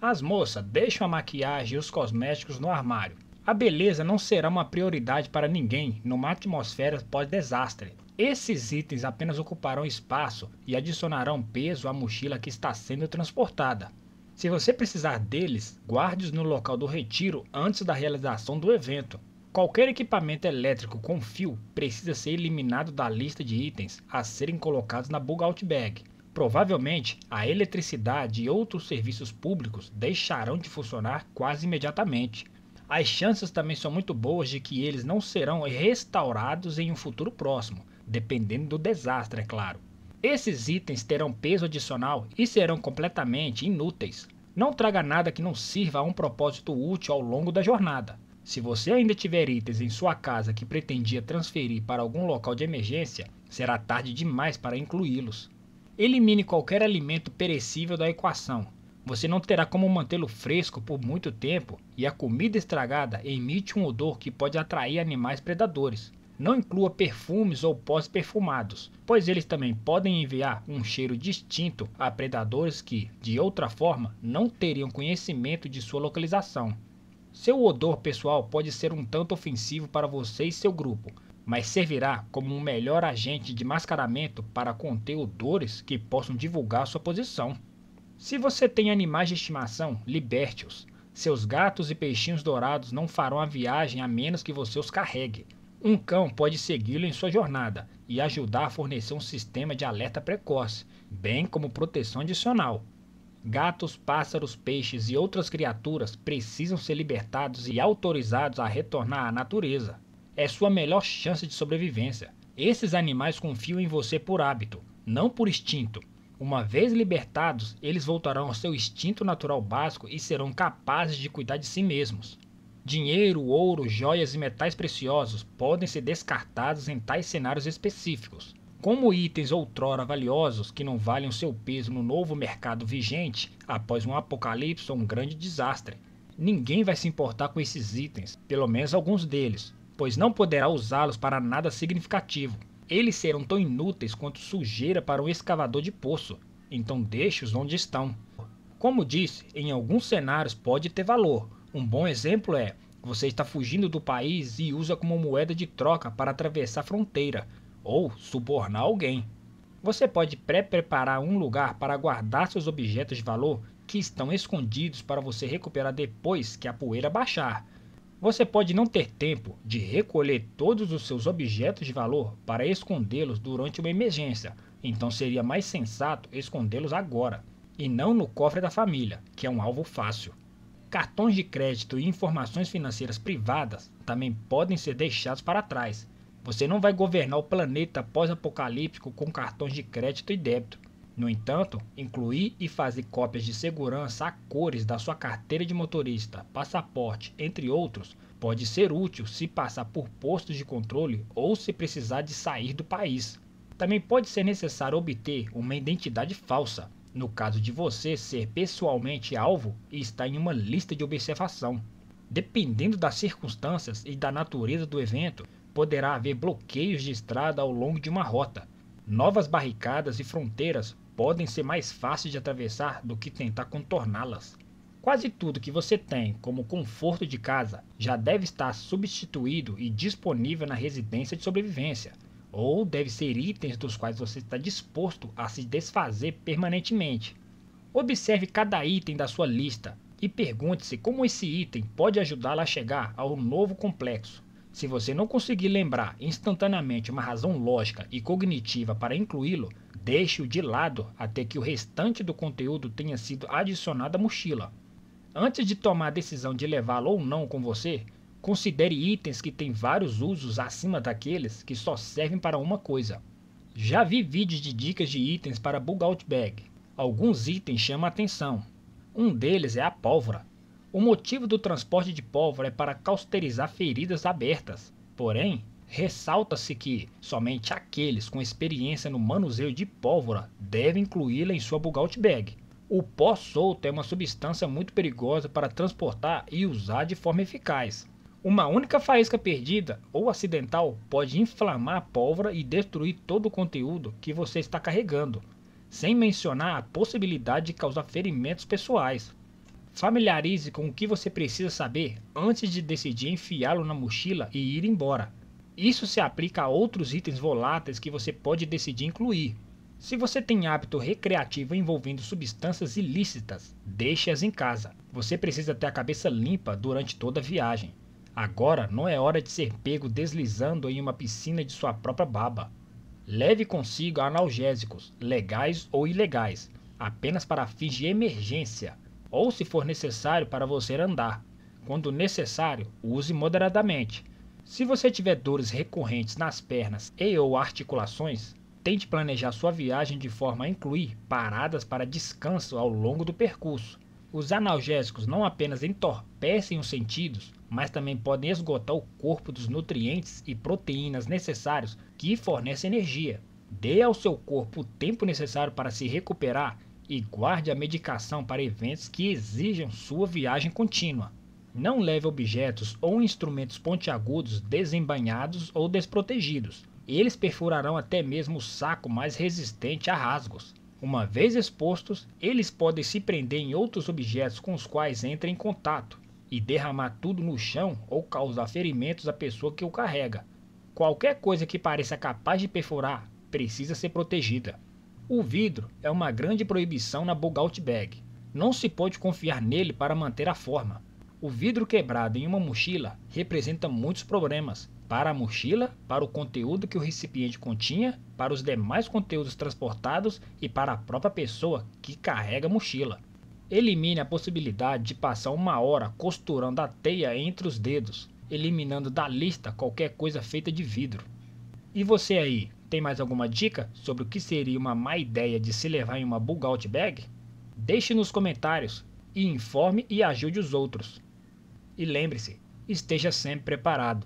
As moças deixam a maquiagem e os cosméticos no armário. A beleza não será uma prioridade para ninguém numa atmosfera pós-desastre. Esses itens apenas ocuparão espaço e adicionarão peso à mochila que está sendo transportada. Se você precisar deles, guarde-os no local do retiro antes da realização do evento. Qualquer equipamento elétrico com fio precisa ser eliminado da lista de itens a serem colocados na bug out bag. Provavelmente, a eletricidade e outros serviços públicos deixarão de funcionar quase imediatamente. As chances também são muito boas de que eles não serão restaurados em um futuro próximo, dependendo do desastre, é claro. Esses itens terão peso adicional e serão completamente inúteis. Não traga nada que não sirva a um propósito útil ao longo da jornada. Se você ainda tiver itens em sua casa que pretendia transferir para algum local de emergência, será tarde demais para incluí-los. Elimine qualquer alimento perecível da equação. Você não terá como mantê-lo fresco por muito tempo e a comida estragada emite um odor que pode atrair animais predadores. Não inclua perfumes ou pós perfumados, pois eles também podem enviar um cheiro distinto a predadores que, de outra forma, não teriam conhecimento de sua localização. Seu odor pessoal pode ser um tanto ofensivo para você e seu grupo, mas servirá como um melhor agente de mascaramento para conter odores que possam divulgar sua posição. Se você tem animais de estimação, liberte-os. Seus gatos e peixinhos dourados não farão a viagem a menos que você os carregue. Um cão pode segui-lo em sua jornada e ajudar a fornecer um sistema de alerta precoce, bem como proteção adicional. Gatos, pássaros, peixes e outras criaturas precisam ser libertados e autorizados a retornar à natureza é sua melhor chance de sobrevivência. Esses animais confiam em você por hábito, não por instinto. Uma vez libertados, eles voltarão ao seu instinto natural básico e serão capazes de cuidar de si mesmos. Dinheiro, ouro, joias e metais preciosos podem ser descartados em tais cenários específicos. Como itens outrora valiosos que não valem o seu peso no novo mercado vigente após um apocalipse ou um grande desastre, ninguém vai se importar com esses itens, pelo menos alguns deles, pois não poderá usá-los para nada significativo. Eles serão tão inúteis quanto sujeira para um escavador de poço, então deixe-os onde estão. Como disse, em alguns cenários pode ter valor. Um bom exemplo é: você está fugindo do país e usa como moeda de troca para atravessar a fronteira ou subornar alguém. Você pode pré-preparar um lugar para guardar seus objetos de valor que estão escondidos para você recuperar depois que a poeira baixar. Você pode não ter tempo de recolher todos os seus objetos de valor para escondê-los durante uma emergência, então seria mais sensato escondê-los agora e não no cofre da família, que é um alvo fácil. Cartões de crédito e informações financeiras privadas também podem ser deixados para trás. Você não vai governar o planeta pós-apocalíptico com cartões de crédito e débito. No entanto, incluir e fazer cópias de segurança a cores da sua carteira de motorista, passaporte, entre outros, pode ser útil se passar por postos de controle ou se precisar de sair do país. Também pode ser necessário obter uma identidade falsa, no caso de você ser pessoalmente alvo e estar em uma lista de observação. Dependendo das circunstâncias e da natureza do evento, poderá haver bloqueios de estrada ao longo de uma rota. Novas barricadas e fronteiras podem ser mais fáceis de atravessar do que tentar contorná-las. Quase tudo que você tem como conforto de casa já deve estar substituído e disponível na residência de sobrevivência, ou deve ser itens dos quais você está disposto a se desfazer permanentemente. Observe cada item da sua lista e pergunte-se como esse item pode ajudá-la a chegar ao novo complexo. Se você não conseguir lembrar instantaneamente uma razão lógica e cognitiva para incluí-lo, Deixe-o de lado até que o restante do conteúdo tenha sido adicionado à mochila. Antes de tomar a decisão de levá-lo ou não com você, considere itens que têm vários usos acima daqueles que só servem para uma coisa. Já vi vídeos de dicas de itens para Bug Out Bag. Alguns itens chamam a atenção. Um deles é a pólvora. O motivo do transporte de pólvora é para cauterizar feridas abertas. Porém, Ressalta-se que somente aqueles com experiência no manuseio de pólvora devem incluí-la em sua Bugault Bag. O pó solto é uma substância muito perigosa para transportar e usar de forma eficaz. Uma única faísca perdida ou acidental pode inflamar a pólvora e destruir todo o conteúdo que você está carregando, sem mencionar a possibilidade de causar ferimentos pessoais. Familiarize com o que você precisa saber antes de decidir enfiá-lo na mochila e ir embora. Isso se aplica a outros itens voláteis que você pode decidir incluir. Se você tem hábito recreativo envolvendo substâncias ilícitas, deixe-as em casa. Você precisa ter a cabeça limpa durante toda a viagem. Agora não é hora de ser pego deslizando em uma piscina de sua própria baba. Leve consigo analgésicos, legais ou ilegais, apenas para fins de emergência, ou se for necessário para você andar. Quando necessário, use moderadamente se você tiver dores recorrentes nas pernas e ou articulações, tente planejar sua viagem de forma a incluir paradas para descanso ao longo do percurso. Os analgésicos não apenas entorpecem os sentidos, mas também podem esgotar o corpo dos nutrientes e proteínas necessários que fornecem energia. Dê ao seu corpo o tempo necessário para se recuperar e guarde a medicação para eventos que exijam sua viagem contínua. Não leve objetos ou instrumentos pontiagudos desembanhados ou desprotegidos. Eles perfurarão até mesmo o saco mais resistente a rasgos. Uma vez expostos, eles podem se prender em outros objetos com os quais entrem em contato e derramar tudo no chão ou causar ferimentos à pessoa que o carrega. Qualquer coisa que pareça capaz de perfurar precisa ser protegida. O vidro é uma grande proibição na Out Bag. Não se pode confiar nele para manter a forma. O vidro quebrado em uma mochila representa muitos problemas para a mochila, para o conteúdo que o recipiente continha, para os demais conteúdos transportados e para a própria pessoa que carrega a mochila. Elimine a possibilidade de passar uma hora costurando a teia entre os dedos, eliminando da lista qualquer coisa feita de vidro. E você aí, tem mais alguma dica sobre o que seria uma má ideia de se levar em uma bug out bag? Deixe nos comentários e informe e ajude os outros. E lembre-se, esteja sempre preparado.